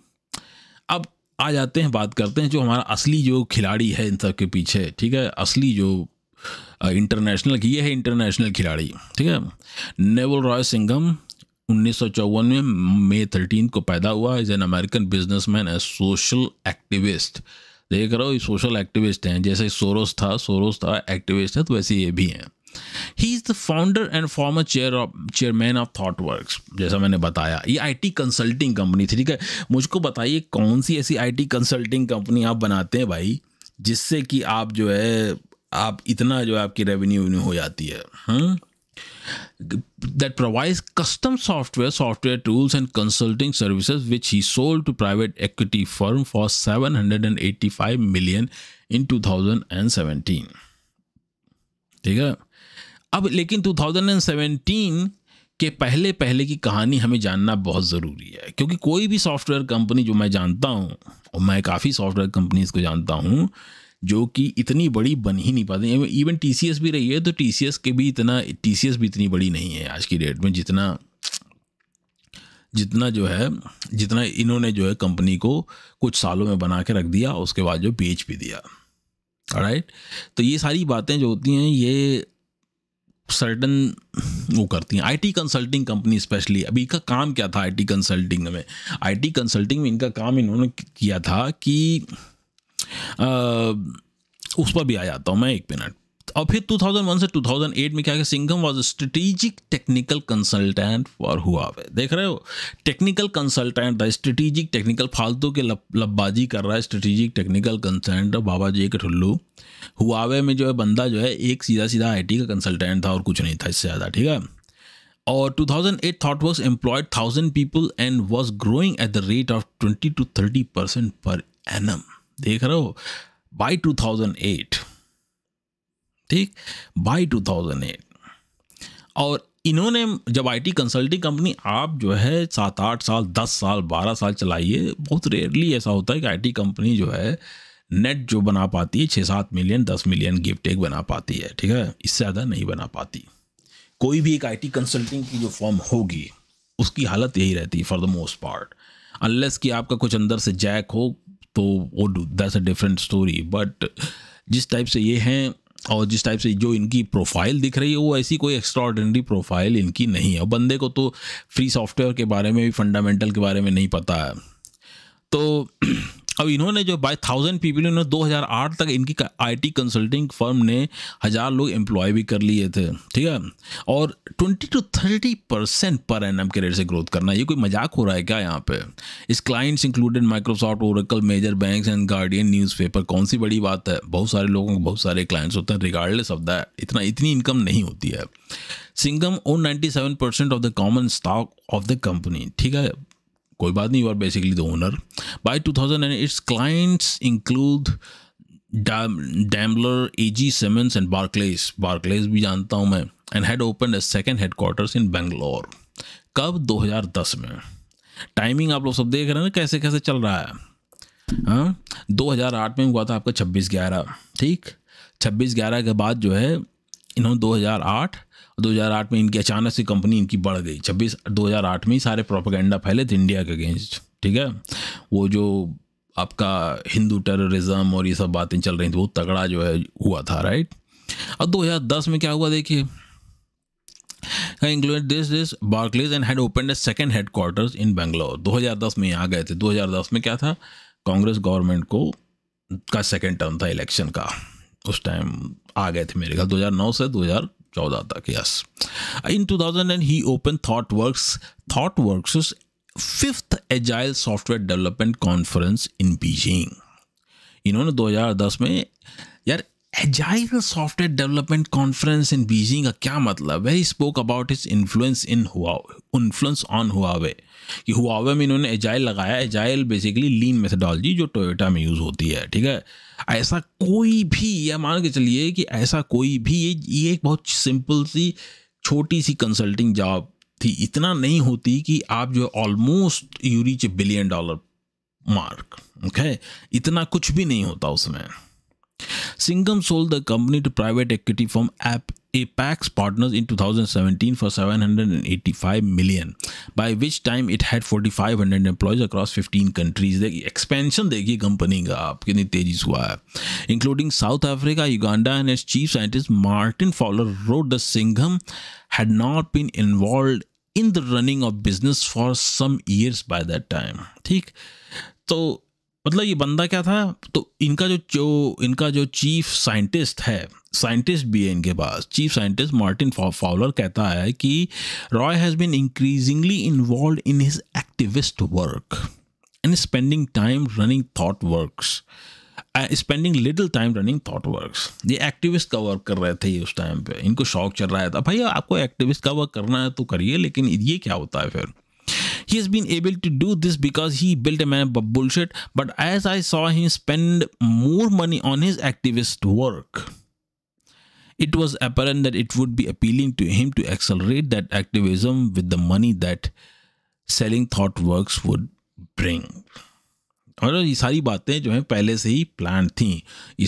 आ जाते हैं बात करते हैं जो हमारा असली जो खिलाड़ी है इन सब के पीछे ठीक है असली जो इंटरनेशनल की ये है इंटरनेशनल खिलाड़ी ठीक है नेवल रॉय सिंघम उन्नीस में मई थर्टीन को पैदा हुआ is an American businessman as social activist देख रहे हो ये सोशल एक्टिविस्ट हैं जैसे सोरोस था सोरोस था एक्टिविस्ट है तो वैसे ये भी हैं He is the founder and former chair of chairman of ThoughtWorks, जैसा मैंने बताया ये आईटी कंसल्टिंग कंपनी थी ठीक है मुझको बताइए कौन सी ऐसी टी कंसल्टिंग कंपनी आप बनाते हैं भाई जिससे कि आप जो है आप इतना जो है आपकी रेवेन्यू हो जाती है हुँ? that provides custom software, software tools, and consulting services, which he sold to private equity firm for two million in 2017. ठीक है अब लेकिन 2017 के पहले पहले की कहानी हमें जानना बहुत ज़रूरी है क्योंकि कोई भी सॉफ्टवेयर कंपनी जो मैं जानता हूँ और मैं काफ़ी सॉफ्टवेयर कंपनीज को जानता हूँ जो कि इतनी बड़ी बन ही नहीं पाती इवन टी भी रही है तो टी के भी इतना टी भी इतनी बड़ी नहीं है आज की डेट में जितना जितना जो है जितना इन्होंने जो है कंपनी को कुछ सालों में बना के रख दिया उसके बाद जो बेच भी दिया राइट तो ये सारी बातें जो होती हैं ये सर्टन वो करती हैं आईटी कंसल्टिंग कंपनी स्पेशली अभी इनका काम क्या था आईटी कंसल्टिंग में आईटी कंसल्टिंग में इनका काम इन्होंने किया था कि आ, उस पर भी आ जाता हूँ मैं एक मिनट और फिर 2001 से 2008 में क्या है Singham was strategic technical consultant for हुआ देख रहे हो टेक्निकल कंसल्टेंट था स्ट्रेटेजिक टेक्निकल फालतू के लब कर रहा है स्ट्रेटेजिक टेक्निकल कंसल्टेंट बाबा जी के ठुल्लू हुआवे में जो है बंदा जो है एक सीधा सीधा आई का कंसल्टेंट था और कुछ नहीं था इससे ज़्यादा ठीक है और 2008 ThoughtWorks employed thousand people and was growing at the rate of 20 to 30 percent पर annum देख रहे हो थाउजेंड एट ठीक बाई टू एट और इन्होंने जब आईटी कंसल्टिंग कंपनी आप जो है सात आठ साल दस साल बारह साल चलाइए बहुत रेयरली ऐसा होता है कि आईटी कंपनी जो है नेट जो बना पाती है छः सात मिलियन दस मिलियन गिफ्ट एक बना पाती है ठीक है इससे ज़्यादा नहीं बना पाती कोई भी एक आईटी कंसल्टिंग की जो फॉर्म होगी उसकी हालत यही रहती है for the most part unless कि आपका कुछ अंदर से जैक हो तो वो that's a different story but जिस टाइप से ये हैं और जिस टाइप से जो इनकी प्रोफाइल दिख रही है वो ऐसी कोई एक्स्ट्रॉर्डनरी प्रोफाइल इनकी नहीं है बंदे को तो फ्री सॉफ्टवेयर के बारे में भी फंडामेंटल के बारे में नहीं पता है तो अब इन्होंने जो बाई थाउजेंड पीपल इन्होंने 2008 तक इनकी आईटी कंसल्टिंग फर्म ने हज़ार लोग एम्प्लॉय भी कर लिए थे ठीक है और 20 टू 30 परसेंट पर एन के रेट से ग्रोथ करना ये कोई मजाक हो रहा है क्या यहाँ पे इस clients included Microsoft Oracle major bank and Guardian paper कौन सी बड़ी बात है बहुत सारे लोगों को बहुत सारे क्लाइंट्स होते हैं रिगार्डलेस ऑफ दैट इतना इतनी इनकम नहीं होती है Singham own ninety seven percent of the common stock of the company ठीक है कोई बात नहीं you are basically the owner by two thousand and its clients include Daimler A G Siemens and Barclays Barclays भी जानता हूँ मैं and had open second headquarters in Bangalore कब 2010 में टाइमिंग आप लोग सब देख रहे हैं ना कैसे कैसे चल रहा है हाँ 2008 में हुआ था आपका 26 ग्यारह ठीक 26 ग्यारह के बाद जो है इन्होंने 2008 2008 में इनकी अचानक से कंपनी इनकी बढ़ गई छब्बीस 2008 में ही सारे प्रोपागेंडा फैले थे इंडिया के अगेंस्ट ठीक है वो जो आपका हिंदू टेररिज्म और ये सब बातें चल रही थी बहुत तगड़ा जो है हुआ था राइट अब 2010 में क्या हुआ देखिए England this this Barclays and had open second headquarters in Bangalore 2010 में आ गए थे 2010 में क्या था कांग्रेस गवर्नमेंट को का सेकेंड टर्म था इलेक्शन का उस टाइम आ गए थे मेरे ख्याल 2009 से 2014 तक yes in 2000 and he open ThoughtWorks ThoughtWorks fifth agile software development conference in Beijing इन्होंने 2010 में यार agile software development conference in Beijing का क्या मतलब है spoke about its influence in Huawei influence on Huawei कि हुआवे में इन्होंने एजाइल लगाया एजाइल बेसिकली लीन मेथडोलॉजी जो टोयोटा में यूज़ होती है ठीक है ऐसा कोई भी यह मान के चलिए कि ऐसा कोई भी ये ये एक बहुत सिंपल सी छोटी सी कंसल्टिंग जॉब थी इतना नहीं होती कि आप जो almost you reach billion dollar mark okay इतना कुछ भी नहीं होता उसमें Singham sold the company to private equity firm Apex Partners in 2017 for 785 million, by which time it had 4,500 employees across 15 countries. The expansion of the company आप कितनी तेजी से हुआ है including South Africa Uganda and its chief scientist Martin Fowler had not been involved in the running of business for some years by that time. ठीक तो मतलब ये बंदा क्या था तो इनका जो जो इनका जो चीफ साइंटिस्ट है साइंटिस्ट भी है इनके पास चीफ साइंटिस्ट मार्टिन फाउलर कहता है कि Roy has been increasingly involve in his activist work and spending time running ThoughtWorks spending little time running ThoughtWorks ये एक्टिविस्ट का वर्क कर रहे थे उस टाइम पे इनको शौक चल रहा था भाई आपको एक्टिविस्ट का वर्क करना है तो करिए लेकिन ये क्या होता है फिर He has been able to do this because he built a man of bullshit, but as I saw him spend more money on his activist work, it was apparent that it would be appealing to him to accelerate that activism with the money that selling thought works would bring. और ये सारी बातें जो हैं पहले से ही प्लान थी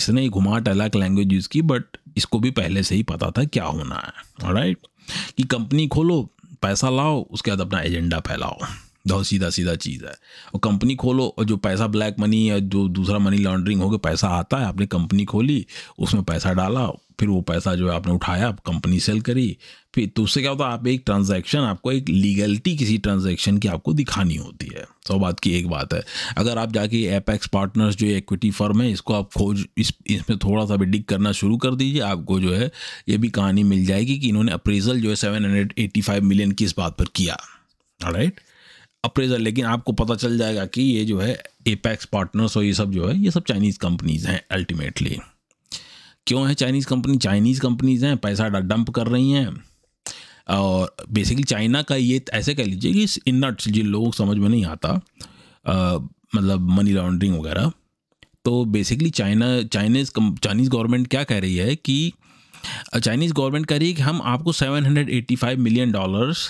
इसने घुमाट अलग लैंग्वेज यूज़ की बट इसको भी पहले से ही पता था क्या होना है राइट कि कंपनी खोलो पैसा लाओ उसके बाद अपना एजेंडा फैलाओ बहुत सीधा सीधा चीज़ है और कंपनी खोलो और जो पैसा ब्लैक मनी या जो दूसरा मनी लॉन्ड्रिंग हो गया पैसा आता है आपने कंपनी खोली उसमें पैसा डाला फिर वो पैसा जो है आपने उठाया आप कंपनी सेल करी फिर तो उससे क्या होता है आप एक ट्रांजैक्शन आपको एक लीगलिटी किसी ट्रांजैक्शन की आपको दिखानी होती है सौ बात की एक बात है अगर आप जाके एपेक्स पार्टनर्स जो इक्विटी फर्म है इसको आप खोज इस इसमें थोड़ा सा भी डिग करना शुरू कर दीजिए आपको जो है ये भी कहानी मिल जाएगी कि इन्होंने अप्रेजल जो है सेवन हंड्रेड फाइव मिलियन की इस बात पर किया राइट अप्रेजल लेकिन आपको पता चल जाएगा कि ये जो है एपेक्स पार्टनर्स और ये सब जो है ये सब चाइनीज़ कंपनीज़ हैं अल्टीमेटली क्यों है चाइनीज़ कंपनी चाइनीज़ कंपनीज़ हैं पैसा डंप कर रही हैं और बेसिकली चाइना का ये ऐसे कह लीजिए कि इनट्स जिन लोगों को समझ में नहीं आता आ, मतलब मनी लॉन्ड्रिंग वगैरह तो basically China Chinese Chinese government क्या कह रही है कि चाइनीज़ गवर्नमेंट कह रही है कि हम आपको 785 मिलियन डॉलर्स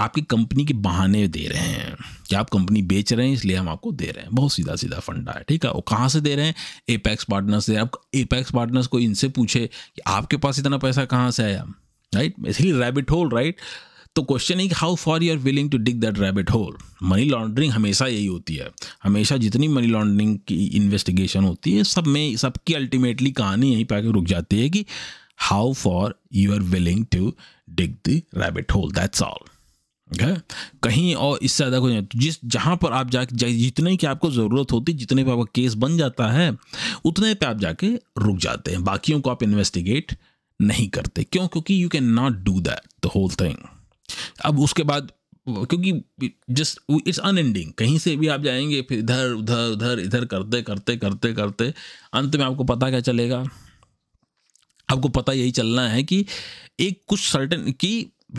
आपकी कंपनी के बहाने दे रहे हैं कि आप कंपनी बेच रहे हैं इसलिए हम आपको दे रहे हैं बहुत सीधा सीधा फंडा है ठीक है और कहाँ से दे रहे हैं एपैक्स पार्टनर्स से आप एपैक्स पार्टनर्स को इनसे पूछे कि आपके पास इतना पैसा कहाँ से आया राइट इसलिए रैबिट होल राइट तो क्वेश्चन है कि how far you are willing to dig that rabbit hole money laundering हमेशा यही होती है हमेशा जितनी मनी लॉन्ड्रिंग की इन्वेस्टिगेशन होती है सब में सबकी अल्टीमेटली कहानी यहीं पर रुक जाती है कि how far you are willing to dig the rabbit hole that's all है कहीं और इससे ज़्यादा कुछ नहीं जिस जहाँ पर आप जा जितने की आपको ज़रूरत होती जितने पर आपका केस बन जाता है उतने पे आप जाके रुक जाते हैं बाकियों को आप इन्वेस्टिगेट नहीं करते क्यों क्योंकि you can not do that the whole thing अब उसके बाद क्योंकि जस्ट इट्स अनएंडिंग कहीं से भी आप जाएंगे फिर इधर उधर उधर इधर करते करते करते करते अंत में आपको पता क्या चलेगा आपको पता यही चलना है कि एक कुछ सर्टन कि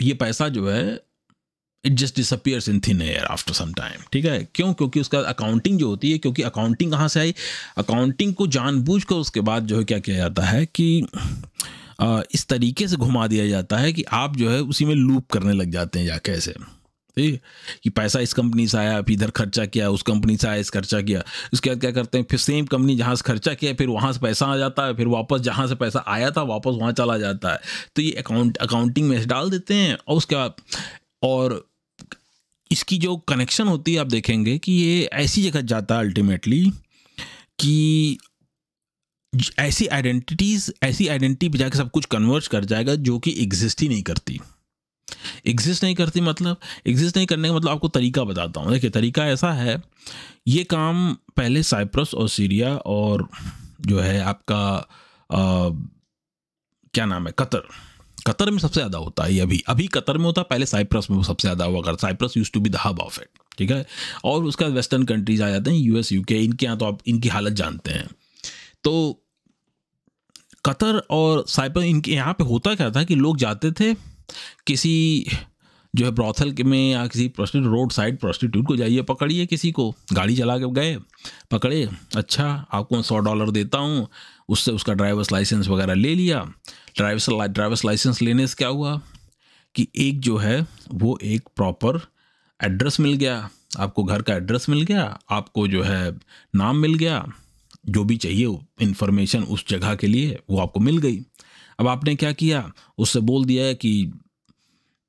ये पैसा जो है it just disappears in thin air after some time ठीक है क्यों क्योंकि उसका अकाउंटिंग जो होती है क्योंकि अकाउंटिंग कहाँ से आई अकाउंटिंग को जानबूझ कर उसके बाद जो है क्या किया जाता है कि आ, इस तरीके से घुमा दिया जाता है कि आप जो है उसी में लूप करने लग जाते हैं जाके कैसे ठीक कि पैसा इस कंपनी से आया फिर इधर खर्चा किया उस कंपनी से आया इस खर्चा किया उसके बाद क्या करते हैं फिर सेम कंपनी जहाँ से खर्चा किया फिर वहाँ से पैसा आ जाता है फिर वापस जहाँ से पैसा आया था वापस वहाँ चला जाता है तो ये अकाउंट अकाउंटिंग में डाल देते हैं और उसके बाद और इसकी जो कनेक्शन होती है आप देखेंगे कि ये ऐसी जगह जाता है अल्टीमेटली कि ऐसी आइडेंटिटीज़ ऐसी आइडेंटिटी पर जाकर सब कुछ कन्वर्ज कर जाएगा जो कि एग्जिस्ट ही नहीं करती एग्जिस्ट नहीं करती मतलब एग्जिस्ट नहीं करने का मतलब आपको तरीका बताता हूँ देखिए तरीका ऐसा है ये काम पहले साइप्रस और सीरिया और जो है आपका आ, क्या नाम है कतर कतर में सबसे ज़्यादा होता है ये अभी अभी कतर में होता है पहले साइप्रस में वो सबसे ज़्यादा हुआ करता Cyprus use to be the hub of it ठीक है और उसका वेस्टर्न कंट्रीज आ जाते हैं यूएस यूके इनके यहाँ तो आप इनकी हालत जानते हैं तो कतर और साइपर इनके यहाँ पे होता क्या था कि लोग जाते थे किसी जो है ब्रॉथल के में या किसी प्रोस्टिट्यूट रोड साइड प्रोस्टिट्यूट को जाइए पकड़िए किसी को गाड़ी चला के गए पकड़े अच्छा आपको सौ डॉलर देता हूँ उससे उसका ड्राइवर्स लाइसेंस वगैरह ले लिया ड्राइवर्स ड्राइवर्स लाइसेंस लेने से क्या हुआ कि एक जो है वो एक प्रॉपर एड्रेस मिल गया आपको घर का एड्रेस मिल गया आपको जो है नाम मिल गया जो भी चाहिए इन्फॉर्मेशन उस जगह के लिए वो आपको मिल गई अब आपने क्या किया उससे बोल दिया है कि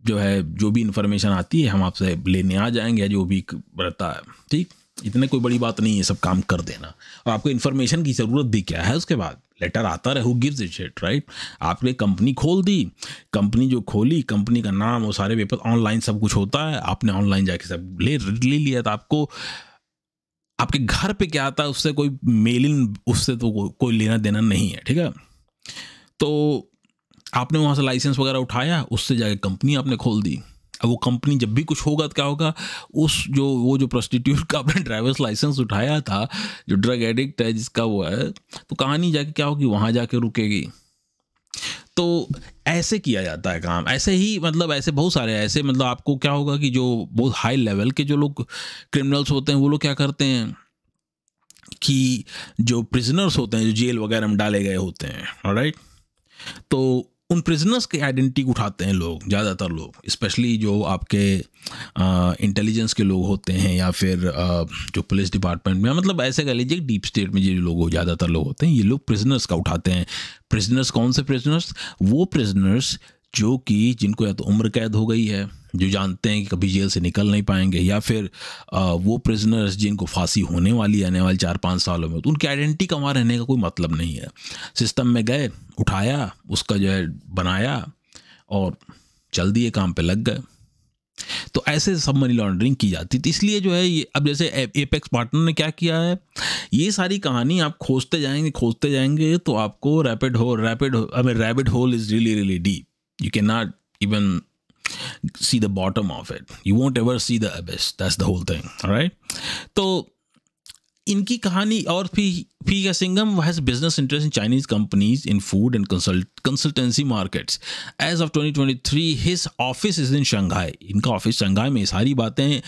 जो है जो भी इन्फॉर्मेशन आती है हम आपसे लेने आ जाएंगे जो भी रहता है ठीक इतने कोई बड़ी बात नहीं है सब काम कर देना और आपको इन्फॉर्मेशन की ज़रूरत भी क्या है उसके बाद लेटर आता रहे who gives it shit right आपने कंपनी खोल दी कंपनी जो खोली कंपनी का नाम वो सारे पेपर ऑनलाइन सब कुछ होता है आपने ऑनलाइन जाके सब ले ले लिया था आपको आपके घर पे क्या आता है उससे कोई मेलिंग उससे तो को, कोई लेना देना नहीं है ठीक है तो आपने वहाँ से लाइसेंस वगैरह उठाया उससे जाके कंपनी आपने खोल दी अब वो कंपनी जब भी कुछ होगा तो क्या होगा उस जो वो जो प्रोस्टिट्यूट का अपने ड्राइवर्स लाइसेंस उठाया था जो ड्रग एडिक्ट है जिसका वो है तो कहानी जाके क्या होगी वहाँ जाके रुकेगी तो ऐसे किया जाता है काम ऐसे ही मतलब ऐसे बहुत सारे ऐसे मतलब आपको क्या होगा कि जो बहुत हाई लेवल के जो लोग क्रिमिनल्स होते हैं वो लोग क्या करते हैं कि जो प्रिजनर्स होते हैं जो जेल वगैरह में डाले गए होते हैं राइट तो उन प्रिजनर्स की आइडेंटिटी उठाते हैं लोग ज़्यादातर लोग स्पेशली जो आपके इंटेलिजेंस के लोग होते हैं या फिर आ, जो पुलिस डिपार्टमेंट में मतलब ऐसे कह लीजिए डीप स्टेट में जो लोग ज़्यादातर लोग होते हैं ये लोग प्रिजनर्स का उठाते हैं प्रिजनर्स कौन से प्रिजनर्स वो प्रिजनर्स जो कि जिनको या तो उम्र कैद हो गई है जो जानते हैं कि कभी जेल से निकल नहीं पाएंगे या फिर वो प्रिजनर्स जिनको फांसी होने वाली आने वाले चार पाँच सालों में तो उनकी आइडेंटिटी का वहाँ रहने का कोई मतलब नहीं है सिस्टम में गए उठाया उसका जो है बनाया और चल दिए काम पे लग गए तो ऐसे सब मनी लॉन्ड्रिंग की जाती थी इसलिए जो है ये अब जैसे एपेक्स पार्टनर ने क्या किया है ये सारी कहानी आप खोजते जाएंगे खोजते जाएंगे तो आपको rapid hole rabbit hole I mean hole is really really deep you can not even see the bottom of it you won't ever see the abyss that's the whole thing all right so इनकी कहानी और P Singham has business interest in Chinese companies in food and consult consultancy markets. As of of 2023 his office is in Shanghai इनका ऑफिस शंघाई में सारी बातें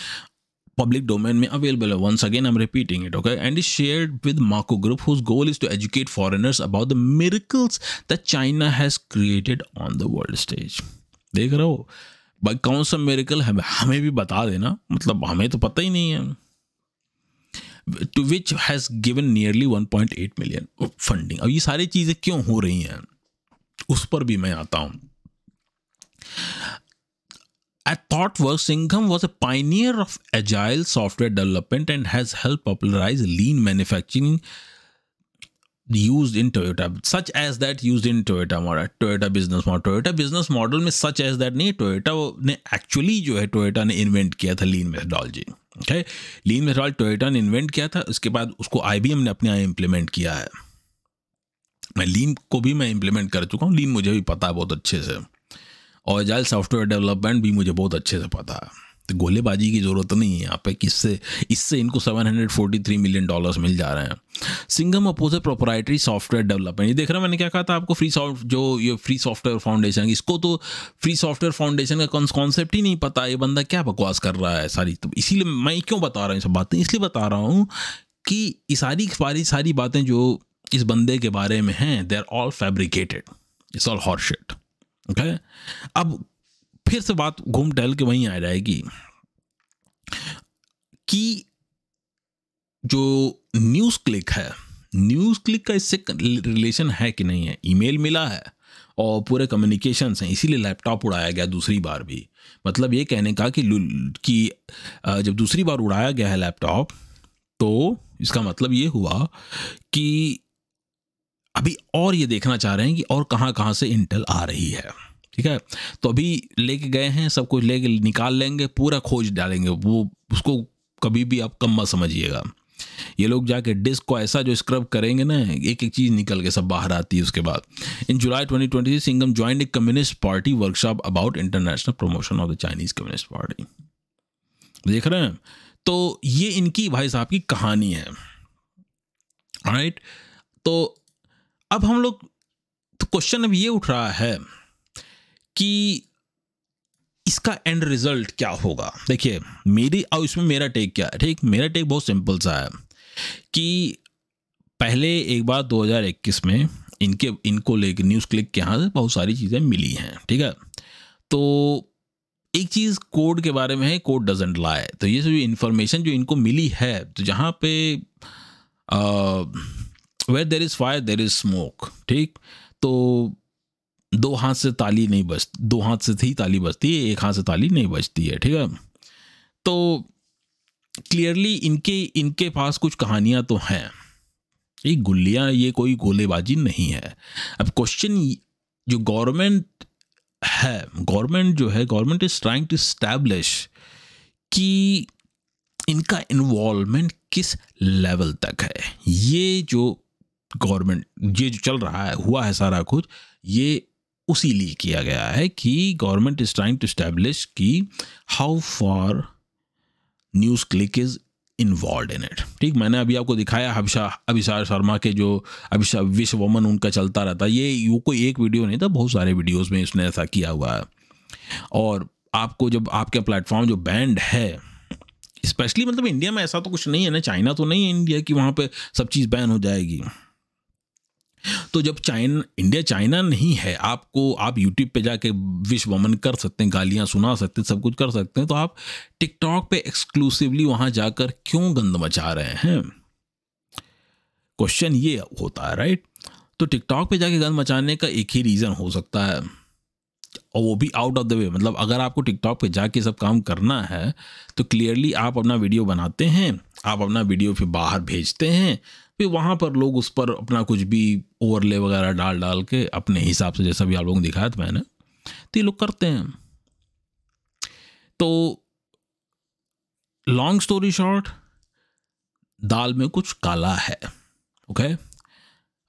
public domain mein available Once again, I'm repeating it, okay? And is shared with Marco Group, whose goal is to educate foreigners about the miracles that China has created on the world stage. देख रहे हो भाई कौन सा मेरिकल हमें हमें भी बता देना मतलब हमें तो पता ही नहीं है to which has given nearly 1.8 million funding अब ये सारी चीज़ें क्यों हो रही हैं उस पर भी मैं आता हूँ At ThoughtWorks, Singham was a pioneer of agile software development and has helped popularize lean manufacturing use in Toyota such as that use in Toyota model Toyota business model Toyota business model में सच एज दैट नहीं टोयोटा ने एक्चुअली जो है टोयोटा ने इन्वेंट किया था लीन मेथडोलॉजी है लीन मेथडोल टोयोटा ने इन्वेंट किया था उसके बाद उसको आई ने अपने यहाँ इम्प्लीमेंट किया है मैं लीन को भी मैं इम्प्लीमेंट कर चुका हूँ लीन मुझे भी पता है बहुत अच्छे से और जाल सॉफ्टवेयर डेवलपमेंट भी मुझे बहुत अच्छे से पता है तो गोलेबाजी की ज़रूरत नहीं है यहाँ पे किससे इससे इनको 743 मिलियन डॉलर्स मिल जा रहे हैं Singham opposed proprietary software development ये देख रहा है मैंने क्या कहा था आपको फ्री सॉफ्ट जो ये फ्री सॉफ्टवेयर फाउंडेशन इसको तो फ्री सॉफ्टवेयर फाउंडेशन का कॉन्सेप्ट ही नहीं पता ये बंदा क्या बकवास कर रहा है सारी तो इसीलिए मैं क्यों बता रहा हूँ सब बातें इसलिए बता रहा हूँ कि ये सारी सारी सारी बातें जो इस बंदे के बारे में हैं they are all fabricated it's all horseshit okay अब फिर से बात घूम टहल के वहीं आ जाएगी कि जो न्यूज़ क्लिक है न्यूज़ क्लिक का इससे रिलेशन है कि नहीं है ईमेल मिला है और पूरे कम्युनिकेशन हैं इसीलिए लैपटॉप उड़ाया गया दूसरी बार भी मतलब ये कहने का कि कि जब दूसरी बार उड़ाया गया है लैपटॉप तो इसका मतलब ये हुआ कि अभी और ये देखना चाह रहे हैं कि और कहाँ कहाँ से इंटेल आ रही है ठीक है तो अभी लेके गए हैं सब कुछ लेके निकाल लेंगे पूरा खोज डालेंगे वो उसको कभी भी आप कम मत समझिएगा ये लोग जाके डिस्क को ऐसा जो स्क्रब करेंगे ना एक एक चीज़ निकल के सब बाहर आती है उसके बाद in July 2020 Singham join a communist party workshop about international promotion of the Chinese Communist Party देख रहे हैं तो ये इनकी भाई साहब की कहानी है राइट तो अब हम लोग तो क्वेश्चन अब ये उठ रहा है कि इसका एंड रिजल्ट क्या होगा देखिए मेरी और इसमें मेरा टेक क्या है ठीक मेरा टेक बहुत सिंपल सा है कि पहले एक बार 2021 में इनके इनको लेकर न्यूज़ क्लिक के यहाँ बहुत सारी चीज़ें मिली हैं ठीक है तो एक चीज़ कोड के बारे में है कोड डजेंट लाए तो ये सब इन्फॉर्मेशन जो इनको मिली है तो जहाँ पे where there is fire there is smoke ठीक तो दो हाथ से ताली नहीं बज दो हाथ से ही ताली बजती है एक हाथ से ताली नहीं बजती है ठीक है तो क्लियरली इनके इनके पास कुछ कहानियां तो हैं ये गुल्लियाँ ये कोई गोलेबाजी नहीं है अब क्वेश्चन जो गवर्नमेंट है गवर्नमेंट जो है government is trying to establish कि इनका इन्वॉल्वमेंट किस लेवल तक है ये जो गवर्नमेंट ये जो चल रहा है हुआ है सारा कुछ ये उसी लिए किया गया है कि government is trying to establish कि how far news click is involved in it ठीक मैंने अभी आपको दिखाया हबशा अभिषार शर्मा के जो अभिषा विश्व वमन उनका चलता रहता ये वो कोई एक वीडियो नहीं था बहुत सारे वीडियोज में इसने ऐसा किया हुआ है और आपको जब आपका प्लेटफॉर्म जो बैंड है स्पेशली मतलब इंडिया में ऐसा तो कुछ नहीं है ना चाइना तो नहीं है इंडिया कि वहाँ पर सब चीज़ बैन हो जाएगी तो जब चाइना इंडिया चाइना नहीं है आपको आप यूट्यूब पे जाके विश्व वमन कर सकते हैं गालियां सुना सकते हैं सब कुछ कर सकते हैं तो आप टिकटॉक पे एक्सक्लूसिवली वहां जाकर क्यों गंद मचा रहे हैं क्वेश्चन ये होता है राइट तो टिकटॉक पे जाके गंद मचाने का एक ही रीज़न हो सकता है और वो भी आउट ऑफ द वे मतलब अगर आपको टिकटॉक पे जाके सब काम करना है तो क्लियरली आप अपना वीडियो बनाते हैं आप अपना वीडियो फिर बाहर भेजते हैं फिर वहाँ पर लोग उस पर अपना कुछ भी ओवरले वगैरह डाल डाल के अपने हिसाब से जैसा भी आप लोगों को दिखाया था मैंने तो ये लोग करते हैं तो लॉन्ग स्टोरी शॉर्ट दाल में कुछ काला है ओके okay?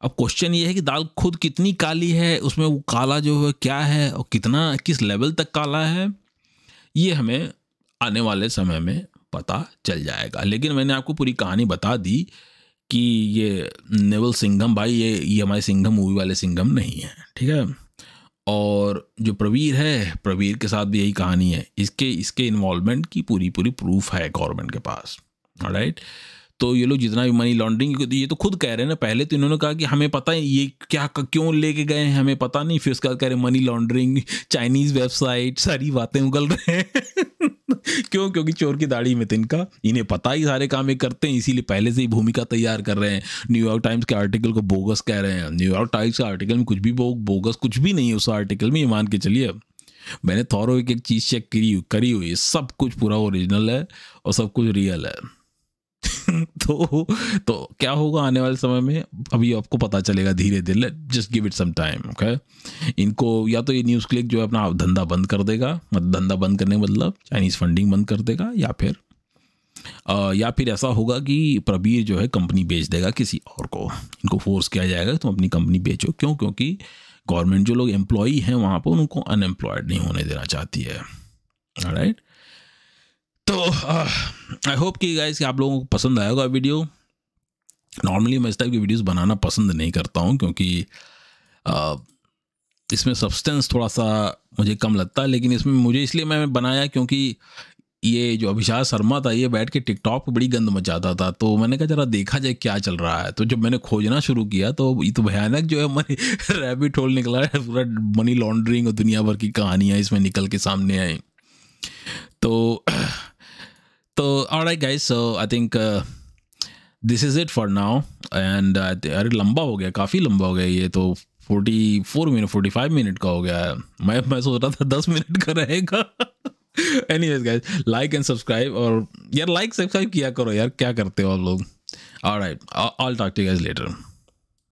अब क्वेश्चन ये है कि दाल खुद कितनी काली है उसमें वो काला जो है क्या है और कितना किस लेवल तक काला है ये हमें आने वाले समय में पता चल जाएगा लेकिन मैंने आपको पूरी कहानी बता दी कि ये नेवल सिंघम भाई ये ये हमारे सिंघम मूवी वाले सिंघम नहीं है ठीक है और जो प्रवीर है प्रवीर के साथ भी यही कहानी है इसके इसके इन्वॉल्वमेंट की पूरी पूरी प्रूफ है गवर्नमेंट के पास राइट right? तो ये लोग जितना भी मनी लॉन्ड्रिंग ये तो खुद कह रहे हैं ना पहले तो इन्होंने कहा कि हमें पता है ये क्या क्यों लेके गए हैं हमें पता नहीं फिर उसके बाद कह रहे मनी लॉन्ड्रिंग चाइनीज वेबसाइट सारी बातें उगल रहे हैं क्यों क्योंकि चोर की दाढ़ी में तिनका इन्हें पता ही सारे काम ये करते हैं इसीलिए पहले से ही भूमिका तैयार कर रहे हैं न्यूयॉर्क टाइम्स के आर्टिकल को बोगस कह रहे हैं न्यूयॉर्क टाइम्स के आर्टिकल में कुछ भी बोगस कुछ भी नहीं है उस आर्टिकल में ये मान के चलिए मैंने थौरो एक एक चीज़ चेक करी करी हुई सब कुछ पूरा ओरिजिनल है और सब कुछ रियल है तो तो क्या होगा आने वाले समय में अभी आपको पता चलेगा धीरे धीरे just give it some time okay इनको या तो ये न्यूज़ क्लिक जो है अपना धंधा बंद कर देगा मतलब धंधा बंद करने मतलब चाइनीज़ फंडिंग बंद कर देगा या फिर आ, या फिर ऐसा होगा कि प्रबीर जो है कंपनी बेच देगा किसी और को इनको फोर्स किया जाएगा तुम अपनी कंपनी बेचो क्यों क्योंकि गवर्नमेंट जो लोग एम्प्लॉई हैं वहाँ पर उनको अनएम्प्लॉयड नहीं होने देना चाहती है राइट तो आई uh, होप कि गाइस कि आप लोगों को पसंद आएगा वीडियो नॉर्मली मैं इस टाइप की वीडियोस बनाना पसंद नहीं करता हूँ क्योंकि uh, इसमें सब्सटेंस थोड़ा सा मुझे कम लगता है लेकिन इसमें मुझे इसलिए मैं बनाया क्योंकि ये जो अभिषाक शर्मा था ये बैठ के टिकटॉक पर बड़ी गंद मचाता था तो मैंने कहा जरा देखा जाए क्या चल रहा है तो जब मैंने खोजना शुरू किया तो ये तो भयानक जो है मनी रैबिट होल निकला है पूरा मनी लॉन्ड्रिंग और दुनिया भर की कहानियाँ इसमें निकल के सामने आई तो तो all right guys. I think this is it for now and now. Uh, अरे लंबा हो गया काफ़ी लंबा हो गया ये तो forty four minute forty five minute का हो गया है मैं मैं सोच रहा था दस मिनट का रहेगा anyways guys like and subscribe और यार लाइक सब्सक्राइब किया करो यार क्या करते हो आप लोग alright all talk to guys letter